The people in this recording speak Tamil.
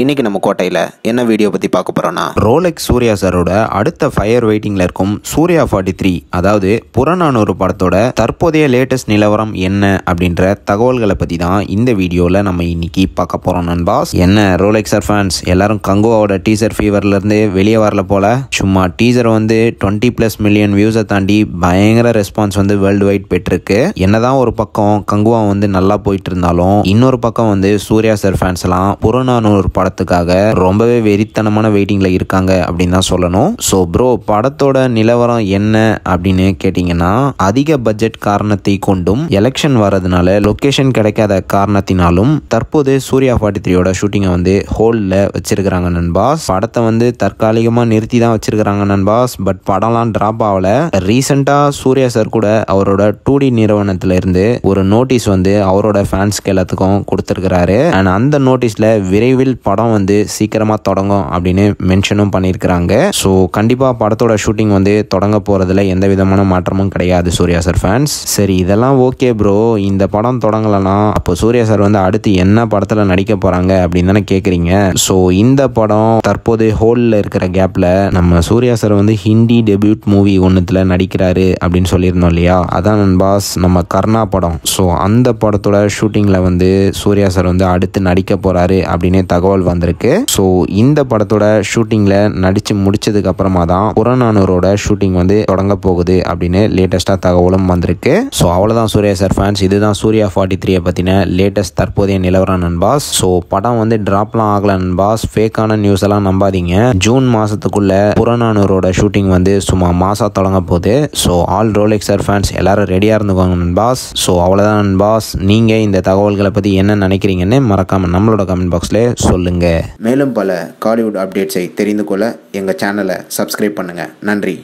இன்றைக்கி நம்ம கோட்டையில் என்ன வீடியோ பற்றி பார்க்க போகிறோன்னா ரோலெக் சூர்யா சாரோட அடுத்த ஃபயர் வெயிட்டிங்கில் இருக்கும் சூர்யா ஃபார்ட்டி த்ரீ அதாவது புறநானூறு படத்தோட தற்போதைய லேட்டஸ்ட் நிலவரம் என்ன அப்படின்ற தகவல்களை பற்றி தான் இந்த வீடியோவில் நம்ம இன்னைக்கு பார்க்க போகிறோம் நண்பாஸ் என்ன சார் ஃபேன்ஸ் எல்லாரும் கங்கோவோட டீசர் ஃபீவர்லேருந்து வெளியே வரல போல் சும்மா டீசர் வந்து டுவெண்ட்டி ப்ளஸ் மில்லியன் வியூஸை தாண்டி பயங்கர ரெஸ்பான்ஸ் வந்து வேர்ல்டு வைட் பெற்றிருக்கு என்னதான் ஒரு பக்கம் கங்குவா வந்து நல்லா போயிட்டு இருந்தாலும் இன்னொரு பக்கம் வந்து சூர்யா சார் ஃபேன்ஸ்லாம் புறநானூறு படத்துக்காக ரொம்பவே வெறித்தனமான வெயிட்டிங்ல இருக்காங்க அப்படின்னு தான் சொல்லணும் ஸோ ப்ரோ படத்தோட நிலவரம் என்ன அப்படின்னு கேட்டிங்கன்னா அதிக பட்ஜெட் காரணத்தை கொண்டும் எலெக்ஷன் வர்றதுனால லொக்கேஷன் கிடைக்காத காரணத்தினாலும் தற்போது சூர்யா ஃபார்ட்டி த்ரீயோட ஷூட்டிங்கை வந்து ஹோலில் வச்சிருக்கிறாங்க நண்பாஸ் படத்தை வந்து தற்காலிகமாக நிறுத்தி தான் வச்சிருக்கிறாங்க நண்பாஸ் பட் படம்லாம் ட்ராப் ஆகல ரீசெண்டாக சூர்யா சார் கூட அவரோட டூ டி நிறுவனத்திலிருந்து ஒரு நோட்டீஸ் வந்து அவரோட ஃபேன்ஸ்க்கு எல்லாத்துக்கும் கொடுத்துருக்கிறாரு அண்ட் அந்த நோட்டீஸில் விரைவில் படம் படம் வந்து சீக்கிரமாக தொடங்கும் அப்படின்னு மென்ஷனும் பண்ணியிருக்கிறாங்க ஸோ கண்டிப்பாக படத்தோட ஷூட்டிங் வந்து தொடங்க போறதுல எந்த விதமான மாற்றமும் கிடையாது சூர்யா சார் ஃபேன்ஸ் சரி இதெல்லாம் ஓகே ப்ரோ இந்த படம் தொடங்கலன்னா அப்போ சூர்யா சார் வந்து அடுத்து என்ன படத்தில் நடிக்க போகிறாங்க அப்படின்னு தானே கேட்குறீங்க ஸோ இந்த படம் தற்போது ஹோலில் இருக்கிற கேப்பில் நம்ம சூர்யா சார் வந்து ஹிந்தி டெபியூட் மூவி ஒன்றுத்தில் நடிக்கிறாரு அப்படின்னு சொல்லியிருந்தோம் இல்லையா அதான் நண்பாஸ் நம்ம கர்ணா படம் ஸோ அந்த படத்தோட ஷூட்டிங்கில் வந்து சூர்யா சார் வந்து அடுத்து நடிக்க போகிறாரு அப்படின்னு தகவல் கால் வந்திருக்கு ஸோ இந்த படத்தோட ஷூட்டிங்கில் நடித்து முடித்ததுக்கு அப்புறமா தான் புறநானூரோட ஷூட்டிங் வந்து தொடங்க போகுது அப்படின்னு லேட்டஸ்ட்டாக தகவலும் வந்திருக்கு ஸோ அவ்வளோதான் சூர்யா சார் ஃபேன்ஸ் இதுதான் சூர்யா ஃபார்ட்டி த்ரீயை பற்றின லேட்டஸ்ட் தற்போதைய நிலவரம் நண்பாஸ் ஸோ படம் வந்து ட்ராப்லாம் ஆகல நண்பாஸ் ஃபேக்கான நியூஸ் எல்லாம் நம்பாதீங்க ஜூன் மாதத்துக்குள்ள புறநானூரோட ஷூட்டிங் வந்து சும்மா மாசா தொடங்க போகுது so all Rolex sir fans எல்லாரும் ரெடியாக இருந்துக்கோங்க நண்பாஸ் ஸோ அவ்வளோதான் நண்பாஸ் நீங்கள் இந்த தகவல்களை பற்றி என்ன நினைக்கிறீங்கன்னு மறக்காமல் நம்மளோட கமெண்ட் பாக்ஸில் சொல்லுங்கள் பண்ணுங்கள் மேலும் பல காலிவுட் அப்டேட்ஸை தெரிந்து கொள்ள எங்கள் சேனலை சப்ஸ்கிரைப் பண்ணுங்கள் நன்றி